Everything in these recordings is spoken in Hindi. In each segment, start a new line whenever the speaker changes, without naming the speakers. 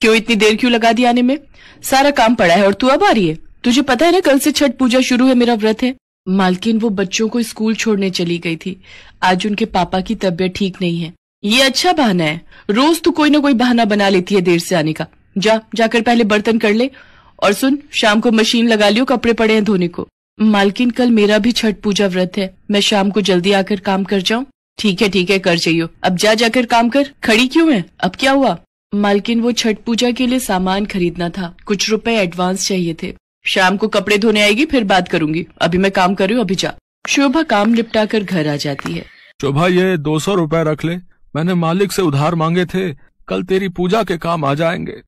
क्यों इतनी देर क्यों लगा दी आने में सारा काम पड़ा है और तू अब आ रही है तुझे पता है ना कल से छठ पूजा शुरू है मेरा व्रत है मालकिन वो बच्चों को स्कूल छोड़ने चली गई थी आज उनके पापा की तबीयत ठीक नहीं है ये अच्छा बहाना है रोज तू कोई ना कोई बहाना बना लेती है देर से आने का जा जाकर पहले बर्तन कर ले और सुन शाम को मशीन लगा लियो कपड़े पड़े हैं धोने को मालकिन कल मेरा भी छठ पूजा व्रत है मैं शाम को जल्दी आकर काम कर जाऊँ ठीक है ठीक है कर जाइयो अब जा जाकर काम कर खड़ी क्यों है अब क्या हुआ मालकिन वो छठ पूजा के लिए सामान खरीदना था कुछ रुपए एडवांस चाहिए थे शाम को कपड़े धोने आएगी फिर बात करूंगी अभी मैं काम कर रही हूँ अभी जा शोभा काम निपटा कर घर आ जाती है
शोभा ये दो सौ रूपए रख ले मैंने मालिक से उधार मांगे थे कल तेरी पूजा के काम आ जाएंगे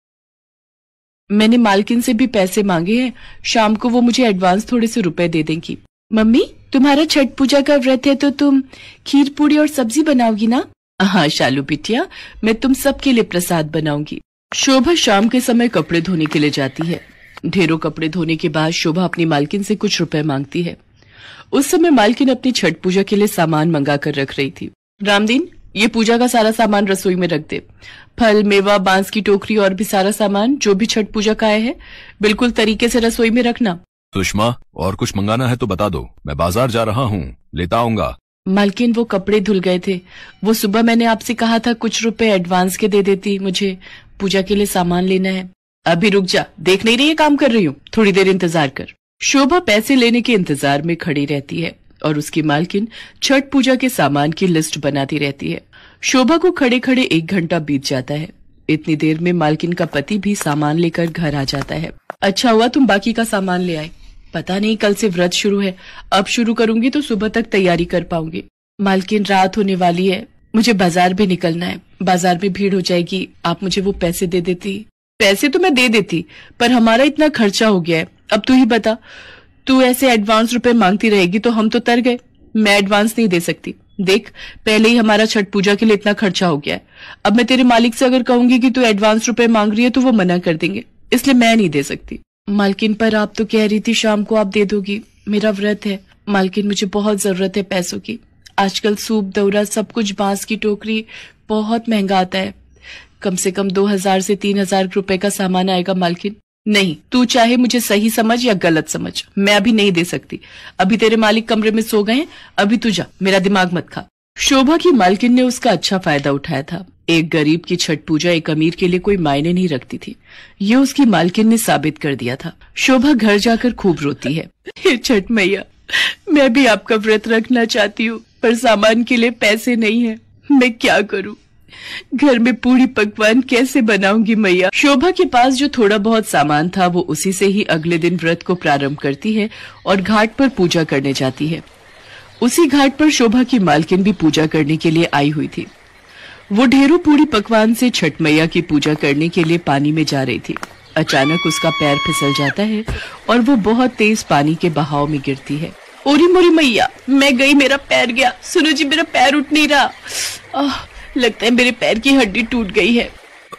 मैंने मालकिन से भी पैसे मांगे हैं शाम को वो मुझे एडवांस थोड़े से रुपए दे देंगी मम्मी तुम्हारा छठ पूजा का व्रत है तो तुम खीर पूड़ी और सब्जी बनाओगी ना हाँ शालू बिटिया मैं तुम सबके लिए प्रसाद बनाऊंगी शोभा शाम के समय कपड़े धोने के लिए जाती है ढेरों कपड़े धोने के बाद शोभा अपनी मालकिन से कुछ रुपए मांगती है उस समय मालकिन अपनी छठ पूजा के लिए सामान मंगा कर रख रही थी रामदीन ये पूजा का सारा सामान रसोई में रख दे फल मेवा बांस की टोकरी और भी सारा सामान जो भी छठ पूजा का आए है बिल्कुल तरीके से रसोई में रखना
सुषमा और कुछ मंगाना है तो बता दो मैं बाजार जा रहा हूँ लेता आऊंगा
मालकिन वो कपड़े धुल गए थे वो सुबह मैंने आपसे कहा था कुछ रुपए एडवांस के दे देती मुझे पूजा के लिए सामान लेना है अभी रुक जा देख नहीं रही है काम कर रही हूँ थोड़ी देर इंतजार कर शोभा पैसे लेने के इंतजार में खड़ी रहती है और उसकी मालकिन छठ पूजा के सामान की लिस्ट बनाती रहती है शोभा को खड़े खड़े एक घंटा बीत जाता है इतनी देर में मालकिन का पति भी सामान लेकर घर आ जाता है अच्छा हुआ तुम बाकी का सामान ले आए पता नहीं कल से व्रत शुरू है अब शुरू करूंगी तो सुबह तक तैयारी कर पाऊंगी मालकिन रात होने वाली है मुझे बाजार भी निकलना है बाजार में भीड़ हो जाएगी आप मुझे वो पैसे दे देती पैसे तो मैं दे देती पर हमारा इतना खर्चा हो गया है अब तू ही बता तू ऐसे एडवांस रुपए मांगती रहेगी तो हम तो तर गए मैं एडवांस नहीं दे सकती देख पहले ही हमारा छठ पूजा के लिए इतना खर्चा हो गया है अब मैं तेरे मालिक से अगर कहूंगी कि तू एडवांस रुपए मांग रही है तो वो मना कर देंगे इसलिए मैं नहीं दे सकती मालकिन पर आप तो कह रही थी शाम को आप दे दोगी मेरा व्रत है मालकिन मुझे बहुत ज़रूरत है पैसों की आजकल सूप दौरा सब कुछ बांस की टोकरी बहुत महंगा आता है कम से कम दो हजार से तीन हजार रुपए का सामान आएगा मालकिन नहीं तू चाहे मुझे सही समझ या गलत समझ मैं अभी नहीं दे सकती अभी तेरे मालिक कमरे में सो गए अभी तू जा मेरा दिमाग मत खा शोभा की मालकिन ने उसका अच्छा फायदा उठाया था एक गरीब की छठ पूजा एक अमीर के लिए कोई मायने नहीं रखती थी ये उसकी मालकिन ने साबित कर दिया था शोभा घर जाकर खूब रोती है छठ मैया मैं भी आपका व्रत रखना चाहती हूँ पर सामान के लिए पैसे नहीं है मैं क्या करूँ घर में पूरी पकवान कैसे बनाऊंगी मैया शोभा के पास जो थोड़ा बहुत सामान था वो उसी से ही अगले दिन व्रत को प्रारंभ करती है और घाट पर पूजा करने जाती है उसी घाट पर शोभा की मालकिन भी पूजा करने के लिए आई हुई थी वो ढेरों पूरी पकवान से छठ मैया की पूजा करने के लिए पानी में जा रही थी अचानक उसका पैर फिसल जाता है और वो बहुत तेज पानी के बहाव में गिरती है ओरी मोरी मैया मैं गई मेरा पैर गया सुनो जी मेरा पैर उठ नहीं रहा आ, लगता है मेरे पैर की हड्डी
टूट गई है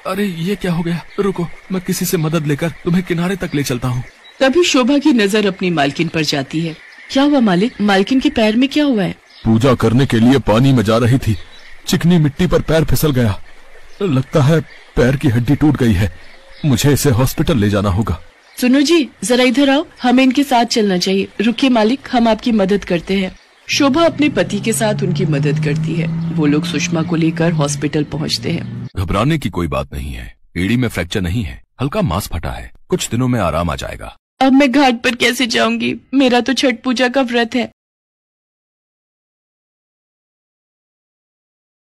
अरे ये क्या हो गया रुको मैं किसी से मदद लेकर तुम्हें किनारे तक ले चलता हूँ तभी शोभा की नजर अपनी मालकिन पर जाती है
क्या हुआ मालिक मालकिन के पैर में क्या हुआ है
पूजा करने के लिए पानी में जा रही थी चिकनी मिट्टी पर पैर फिसल गया लगता है पैर की हड्डी टूट गई है मुझे इसे हॉस्पिटल ले जाना होगा
सुनो जी जरा इधर आओ हमें इनके साथ चलना चाहिए रुकिए मालिक हम आपकी मदद करते हैं शोभा अपने पति के साथ उनकी मदद करती है वो लोग सुषमा को लेकर हॉस्पिटल पहुँचते हैं
घबराने की कोई बात नहीं है एड़ी में फ्रैक्चर नहीं है हल्का मांस फटा है कुछ दिनों में आराम आ जाएगा अब मैं घाट पर कैसे जाऊंगी मेरा तो छठ पूजा का व्रत है